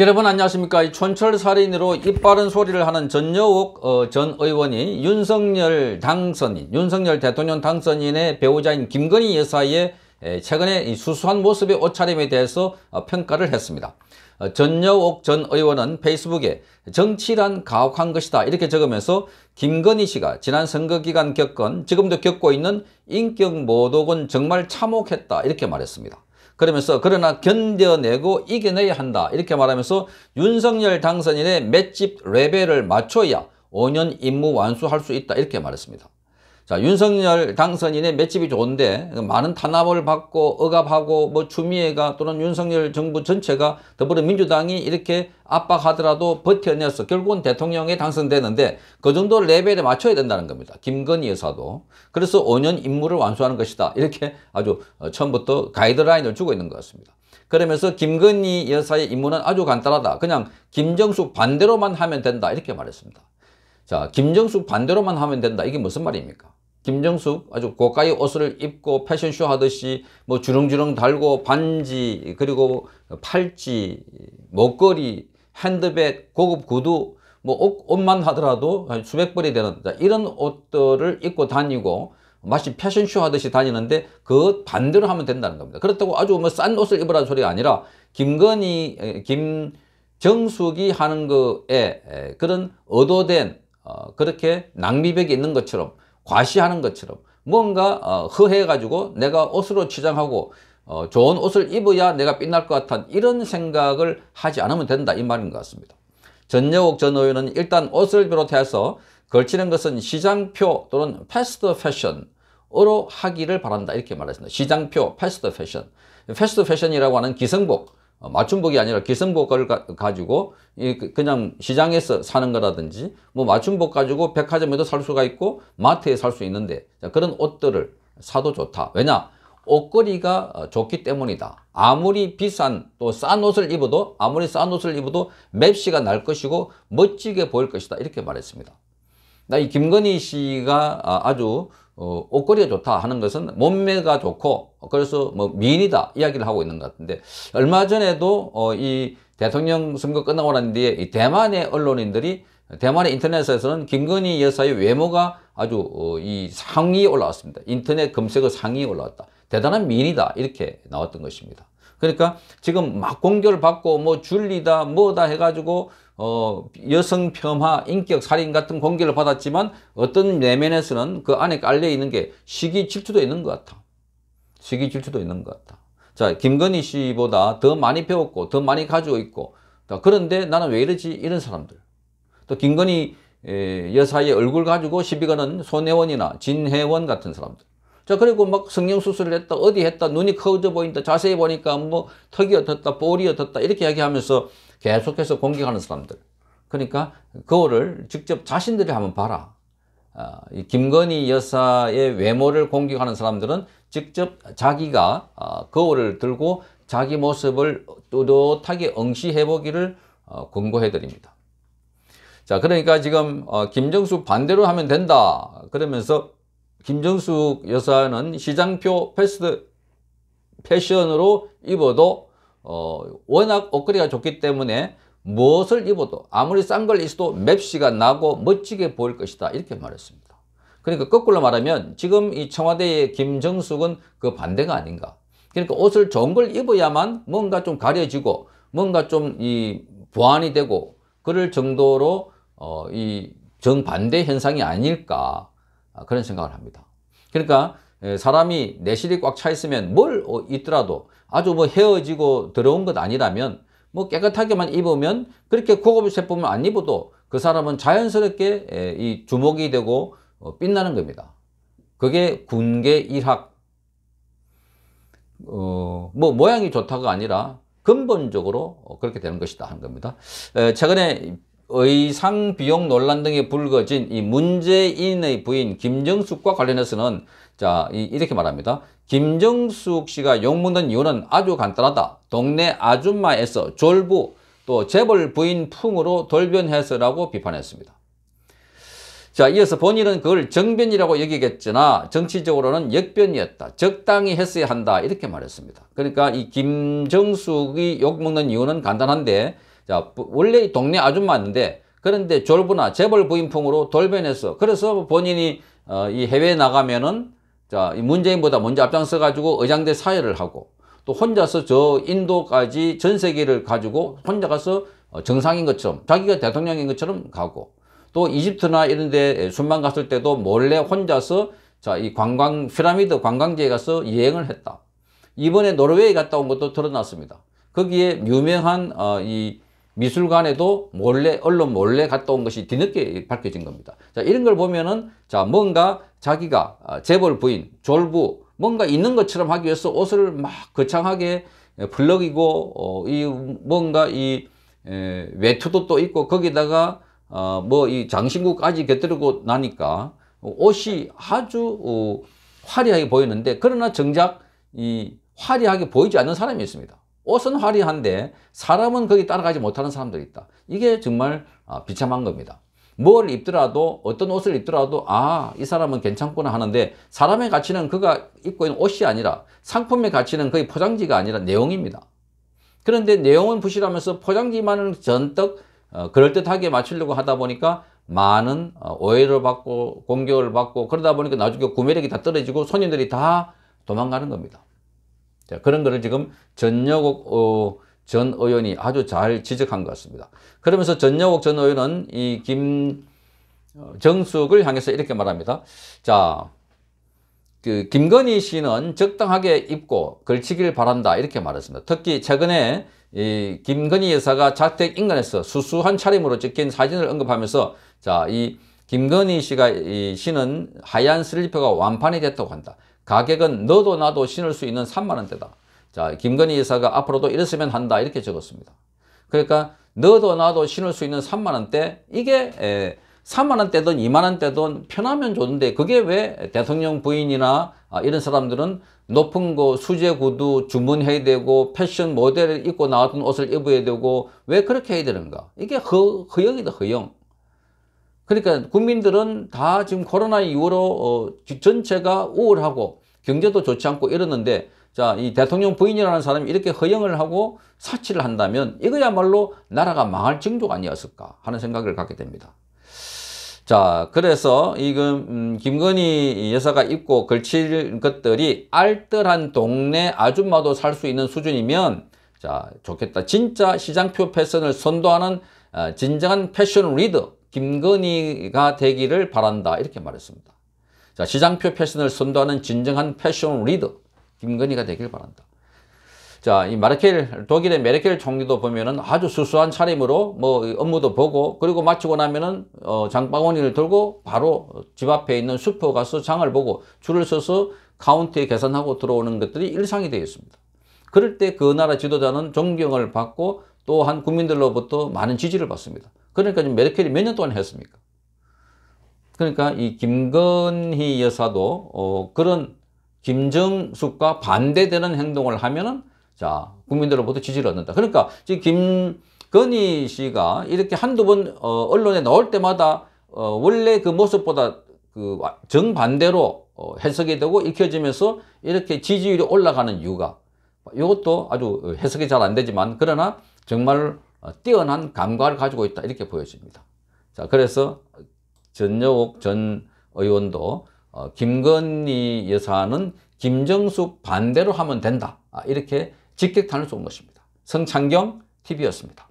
여러분 안녕하십니까 촌철 살인으로 이빠른 소리를 하는 전여옥 어, 전 의원이 윤석열 당선인 윤석열 대통령 당선인의 배우자인 김건희 여사의 최근에 수수한 모습의 옷차림에 대해서 어, 평가를 했습니다. 어, 전여옥 전 의원은 페이스북에 정치란 가혹한 것이다 이렇게 적으면서 김건희 씨가 지난 선거 기간 겪은 지금도 겪고 있는 인격 모독은 정말 참혹했다 이렇게 말했습니다. 그러면서 그러나 견뎌내고 이겨내야 한다. 이렇게 말하면서 윤석열 당선인의 맷집 레벨을 맞춰야 5년 임무 완수할 수 있다. 이렇게 말했습니다. 자 윤석열 당선인의 맷집이 좋은데 많은 탄압을 받고 억압하고 뭐 추미애가 또는 윤석열 정부 전체가 더불어민주당이 이렇게 압박하더라도 버텨내서 결국은 대통령에 당선되는데 그 정도 레벨에 맞춰야 된다는 겁니다. 김건희 여사도. 그래서 5년 임무를 완수하는 것이다. 이렇게 아주 어, 처음부터 가이드라인을 주고 있는 것 같습니다. 그러면서 김건희 여사의 임무는 아주 간단하다. 그냥 김정숙 반대로만 하면 된다. 이렇게 말했습니다. 자, 김정숙 반대로만 하면 된다. 이게 무슨 말입니까? 김정숙 아주 고가의 옷을 입고 패션쇼 하듯이 뭐 주렁주렁 달고 반지 그리고 팔찌 목걸이 핸드백 고급 구두 뭐 옷, 만 하더라도 수백 벌이 되는 이런 옷들을 입고 다니고 마치 패션쇼 하듯이 다니는데 그 반대로 하면 된다는 겁니다. 그렇다고 아주 뭐싼 옷을 입으라는 소리가 아니라 김건희 김정숙이 하는 거에 그런 의도된 어, 그렇게 낭비벽이 있는 것처럼 과시하는 것처럼 뭔가 어, 허해가지고 내가 옷으로 치장하고 어, 좋은 옷을 입어야 내가 빛날 것 같은 이런 생각을 하지 않으면 된다 이 말인 것 같습니다. 전여옥 전 의원은 일단 옷을 비롯해서 걸치는 것은 시장표 또는 패스트 패션으로 하기를 바란다 이렇게 말했습니다. 시장표, 패스트 패션. 패스트 패션이라고 하는 기성복, 어, 맞춤복이 아니라 기성복을 가, 지고 그, 그냥 시장에서 사는 거라든지 뭐 맞춤복 가지고 백화점에도 살 수가 있고 마트에 살 수 있는데 그런 옷들을 사도 좋다. 왜냐? 옷걸이가 어, 좋기 때문이다. 아무리 비싼 또 싼 옷을 입어도 아무리 싼 옷을 입어도 맵시가 날 것이고 멋지게 보일 것이다. 이렇게 말했습니다. 나이 김건희 씨가 아, 아주 어, 옷걸이가 좋다 하는 것은 몸매가 좋고 그래서 뭐 미인이다 이야기를 하고 있는 것 같은데 얼마 전에도 어, 이 대통령 선거 끝나고 난 뒤에 이 대만의 언론인들이 대만의 인터넷에서는 김건희 여사의 외모가 아주 어, 이 상위에 올라왔습니다. 인터넷 검색어 상위에 올라왔다. 대단한 미인이다 이렇게 나왔던 것입니다. 그러니까 지금 막 공격을 받고 뭐 줄리다 뭐다 해가지고 어, 여성 폄하, 인격 살인 같은 공격을 받았지만 어떤 내면에서는 그 안에 깔려 있는 게 시기 질투도 있는 것 같아. 시기 질투도 있는 것 같아. 자, 김건희 씨보다 더 많이 배웠고 더 많이 가지고 있고 그런데 나는 왜 이러지? 이런 사람들. 또 김건희 여사의 얼굴 가지고 시비 거는 손혜원이나 진혜원 같은 사람들. 자 그리고 막 성형 수술을 했다 어디 했다 눈이 커져 보인다 자세히 보니까 뭐 턱이 어떻다 볼이 어떻다 이렇게 이야기하면서 계속해서 공격하는 사람들 그러니까 그거를 직접 자신들이 한번 봐라 아, 이 김건희 여사의 외모를 공격하는 사람들은 직접 자기가 아, 거울을 들고 자기 모습을 뚜렷하게 응시해 보기를 어, 권고해 드립니다 자 그러니까 지금 어, 김정수 반대로 하면 된다 그러면서 김정숙 여사는 시장표 패스트 패션으로 입어도 어, 워낙 옷걸이가 좋기 때문에 무엇을 입어도 아무리 싼 걸있어도 맵시가 나고 멋지게 보일 것이다 이렇게 말했습니다. 그러니까 거꾸로 말하면 지금 이 청와대의 김정숙은 그 반대가 아닌가. 그러니까 옷을 좋은 걸 입어야만 뭔가 좀 가려지고 뭔가 좀 이 보완이 되고 그럴 정도로 어, 이 정반대 현상이 아닐까. 아, 그런 생각을 합니다. 그러니까 예, 사람이 내실이 꽉 차 있으면 뭘 어, 있더라도 아주 뭐 헤어지고 더러운 것 아니라면 뭐 깨끗하게만 입으면 그렇게 고급 제품을 안 입어도 그 사람은 자연스럽게 예, 이 주목이 되고 어, 빛나는 겁니다. 그게 군계 일학 어, 뭐 모양이 좋다가 아니라 근본적으로 어, 그렇게 되는 것이다 한 겁니다. 최근에 의상 비용 논란 등에 불거진 이 문재인의 부인 김정숙과 관련해서는 자 이, 렇게 말합니다. 김정숙 씨가 욕먹는 이유는 아주 간단하다. 동네 아줌마에서 졸부 또 재벌 부인 풍으로 돌변해서라고 비판했습니다. 자 이어서 본인은 그걸 정변이라고 여기겠지나 정치적으로는 역변이었다. 적당히 했어야 한다 이렇게 말했습니다. 그러니까 이 김정숙이 욕먹는 이유는 간단한데 자, 원래 동네 아줌마인데 그런데 졸부나 재벌 부인풍으로 돌변해서 그래서 본인이 어, 이 해외에 나가면은 자, 이 문재인보다 먼저 앞장서 가지고 의장대 사회를 하고 또 혼자서 저 인도까지 전 세계를 가지고 혼자 가서 어, 정상인 것처럼 자기가 대통령인 것처럼 가고 또 이집트나 이런 데 순방 갔을 때도 몰래 혼자서 자, 이 관광, 피라미드 관광지에 가서 여행을 했다. 이번에 노르웨이 갔다 온 것도 드러났습니다. 거기에 유명한 어, 이 미술관에도 몰래 언론 몰래 갔다 온 것이 뒤늦게 밝혀진 겁니다. 자 이런 걸 보면은 자 뭔가 자기가 아, 재벌 부인 졸부 뭔가 있는 것처럼 하기 위해서 옷을 막 거창하게 예, 블럭이고 어, 이 뭔가 이 에, 외투도 또 있고 거기다가 어, 뭐이 장신구까지 곁들이고 나니까 옷이 아주 어, 화려하게 보였는데 그러나 정작 이 화려하게 보이지 않는 사람이 있습니다. 옷은 화려한데 사람은 거기 따라가지 못하는 사람들이 있다. 이게 정말 아, 비참한 겁니다. 뭘 입더라도 어떤 옷을 입더라도 아 이 사람은 괜찮구나 하는데 사람의 가치는 그가 입고 있는 옷이 아니라 상품의 가치는 거의 포장지가 아니라 내용입니다. 그런데 내용은 부실하면서 포장지만을 전떡 어, 그럴듯하게 맞추려고 하다 보니까 많은 어, 오해를 받고 공격을 받고 그러다 보니까 나중에 구매력이 다 떨어지고 손님들이 다 도망가는 겁니다. 자, 그런 거를 지금 전여옥 어, 전 의원이 아주 잘 지적한 것 같습니다. 그러면서 전여옥 전 의원은 이 김정숙을 어, 향해서 이렇게 말합니다. 자, 그 김건희 씨는 적당하게 입고 걸치길 바란다 이렇게 말했습니다. 특히 최근에 이 김건희 여사가 자택 인근에서 수수한 차림으로 찍힌 사진을 언급하면서 자, 이 김건희 씨가 이 씨는 하얀 슬리퍼가 완판이 됐다고 한다. 가격은 너도 나도 신을 수 있는 3만원대다. 자, 김건희 이사가 앞으로도 이랬으면 한다 이렇게 적었습니다. 그러니까 너도 나도 신을 수 있는 3만원대 이게 에, 3만원대든 2만원대든 편하면 좋은데 그게 왜 대통령 부인이나 아, 이런 사람들은 높은 거 수제 구두 주문해야 되고 패션 모델 을 입고 나왔던 옷을 입어야 되고 왜 그렇게 해야 되는가 이게 허, 허영이다 허영 그러니까 국민들은 다 지금 코로나 이후로 어, 전체가 우울하고 경제도 좋지 않고 이러는데 자, 이 대통령 부인이라는 사람이 이렇게 허영을 하고 사치를 한다면 이거야말로 나라가 망할 징조가 아니었을까 하는 생각을 갖게 됩니다. 자, 그래서 이금 음, 김건희 여사가 입고 걸칠 것들이 알뜰한 동네 아줌마도 살 수 있는 수준이면 자, 좋겠다. 진짜 시장표 패션을 선도하는 어, 진정한 패션 리더 김건희가 되기를 바란다 이렇게 말했습니다. 자 시장표 패션을 선도하는 진정한 패션 리더 김건희가 되길 바란다. 자, 이 마르켈, 독일의 메르켈 총리도 보면은 아주 수수한 차림으로 뭐 업무도 보고 그리고 마치고 나면은 어, 장바구니를 들고 바로 집 앞에 있는 슈퍼 가서 장을 보고 줄을 서서 카운트에 계산하고 들어오는 것들이 일상이 되어 있습니다. 그럴 때 그 나라 지도자는 존경을 받고 또한 국민들로부터 많은 지지를 받습니다. 그러니까 지금 메르켈이 몇 년 동안 했습니까? 그러니까 이 김건희 여사도 어, 그런 김정숙과 반대되는 행동을 하면은 자 국민들로부터 지지를 얻는다. 그러니까 지금 김건희 씨가 이렇게 한두 번 어, 언론에 나올 때마다 어, 원래 그 모습보다 그 정반대로 어, 해석이 되고 읽혀지면서 이렇게 지지율이 올라가는 이유가 이것도 아주 해석이 잘 안 되지만 그러나 정말 어, 뛰어난 감각을 가지고 있다 이렇게 보여집니다. 자 그래서 전여옥 전 의원도 어, 김건희 여사는 김정숙 반대로 하면 된다. 아, 이렇게 직격탄을 쏜 것입니다. 성창경 TV였습니다.